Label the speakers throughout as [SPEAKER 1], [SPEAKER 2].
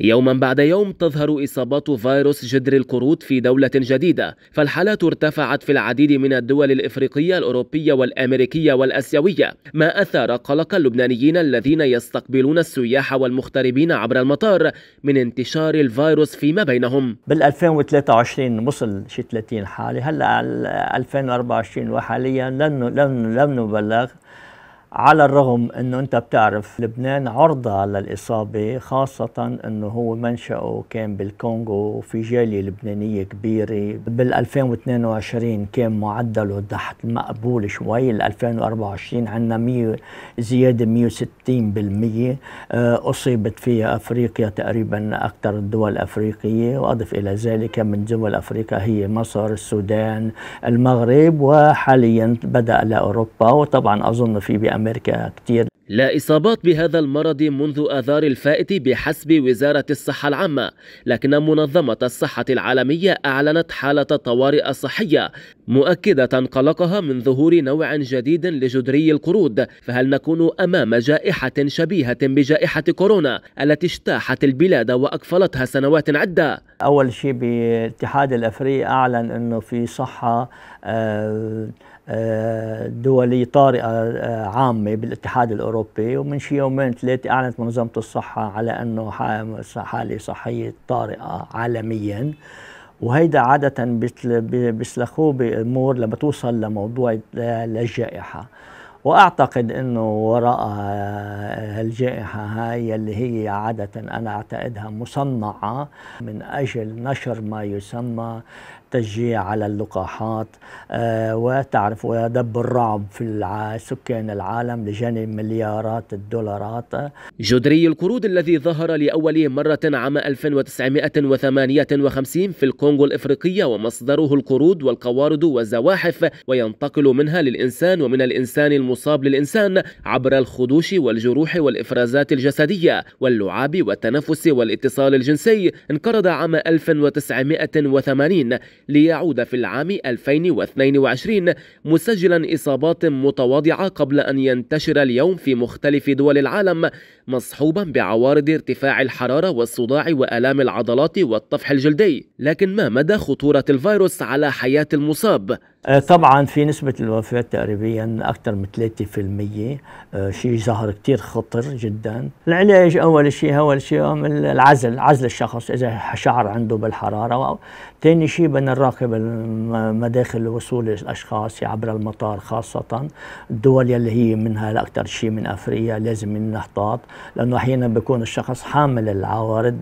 [SPEAKER 1] يوما بعد يوم تظهر إصابات فيروس جدر القرود في دولة جديدة فالحالات ارتفعت في العديد من الدول الإفريقية الأوروبية والأمريكية والأسيوية ما أثار قلق اللبنانيين الذين يستقبلون السياح والمغتربين عبر المطار
[SPEAKER 2] من انتشار الفيروس فيما بينهم بال 2023 وصل شي 30 حالة هلا 2024 وحاليا لن لم, لم نبلغ على الرغم انه انت بتعرف لبنان عرضه للاصابه خاصه انه هو منشاه كان بالكونغو وفي جاليه لبنانيه كبيره بال 2022 كان معدله تحت مقبول شوي ال 2024 عندنا 100 زياده 160% آه، اصيبت فيها افريقيا تقريبا اكثر الدول الافريقيه واضف الى ذلك من دول افريقيا هي مصر السودان المغرب وحاليا بدا لاوروبا وطبعا اظن في بأمريكا أمريكا كثير
[SPEAKER 1] لا إصابات بهذا المرض منذ آذار الفائت بحسب وزارة الصحة العامة لكن منظمة الصحة العالمية أعلنت حالة طوارئ صحية مؤكدة قلقها من ظهور نوع جديد لجدري القرود فهل نكون أمام جائحة شبيهة بجائحة كورونا التي اجتاحت البلاد
[SPEAKER 2] وأكفلتها سنوات عدة أول شيء بالاتحاد الأفريقي أعلن أنه في صحة آه، آه، دولية طارئة آه، عامة بالاتحاد الأوروبي ومن شي يومين ثلاثة أعلنت منظمة الصحة على أنه حالة صحية طارئة عالمياً وهيدا عادة بيسلخوه بأمور لما توصل لموضوع للجائحة واعتقد انه وراء هالجائحه هاي اللي هي عاده انا اعتقدها مصنعه من اجل نشر ما يسمى تشجيع على اللقاحات آه، وتعرف ودب الرعب في سكان العالم لجانب مليارات الدولارات
[SPEAKER 1] جدري القرود
[SPEAKER 2] الذي ظهر لأول مرة
[SPEAKER 1] عام 1958 في الكونغو الإفريقية ومصدره القرود والقوارض والزواحف وينتقل منها للإنسان ومن الإنسان المصاب للإنسان عبر الخدوش والجروح والإفرازات الجسدية واللعاب والتنفس والاتصال الجنسي انقرض عام 1980 ليعود في العام 2022 مسجلا إصابات متواضعة قبل أن ينتشر اليوم في مختلف دول العالم مصحوبا بعوارض ارتفاع الحرارة والصداع وآلام العضلات والطفح الجلدي لكن ما مدى خطورة الفيروس على حياة
[SPEAKER 2] المصاب؟ آه، طبعا في نسبة الوفاة تقريبا أكثر من 3% آه، شيء ظهر كثير خطر جدا العلاج أول شيء أول شيء العزل عزل الشخص إذا شعر عنده بالحرارة ثاني شيء بدنا نراقب مداخل وصول الاشخاص عبر المطار خاصه الدول يلي هي منها الاكثر شيء من افريقيا لازم نحتاط لانه احيانا بيكون الشخص حامل العوارض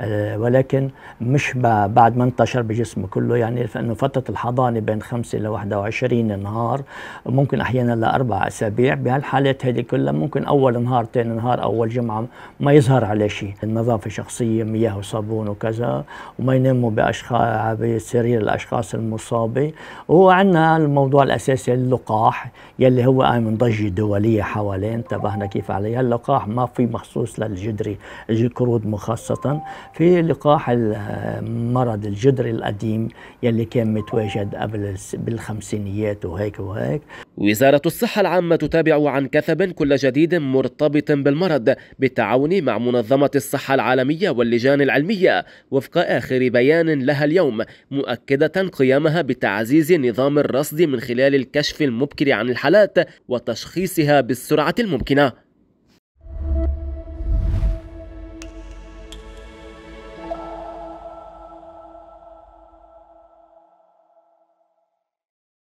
[SPEAKER 2] آه، ولكن مش بعد ما انتشر بجسمه كله يعني فانه فتره الحضانه بين 5 ل 21 نهار ممكن احيانا لاربع اسابيع بهالحالات هذه كلها ممكن اول نهار ثاني نهار اول جمعه ما يظهر عليه شيء النظافه الشخصيه مياه وصابون وكذا وما يناموا باشخاص بسرير الأشخاص المصابة وعندنا الموضوع الأساسي اللقاح يلي هو آه من ضجة دولية حواليه انتبهنا كيف عليها اللقاح ما في مخصوص للجدري الكرود مخصصه في لقاح المرض الجدري القديم يلي كان متواجد قبل بالخمسينيات وهيك وهيك وزارة الصحة العامة تتابع عن كثب
[SPEAKER 1] كل جديد مرتبط بالمرض بالتعاون مع منظمة الصحة العالمية واللجان العلمية وفق آخر بيان لها اليوم اليوم مؤكدة قيامها بتعزيز نظام الرصد من خلال الكشف المبكر عن الحالات وتشخيصها بالسرعة الممكنة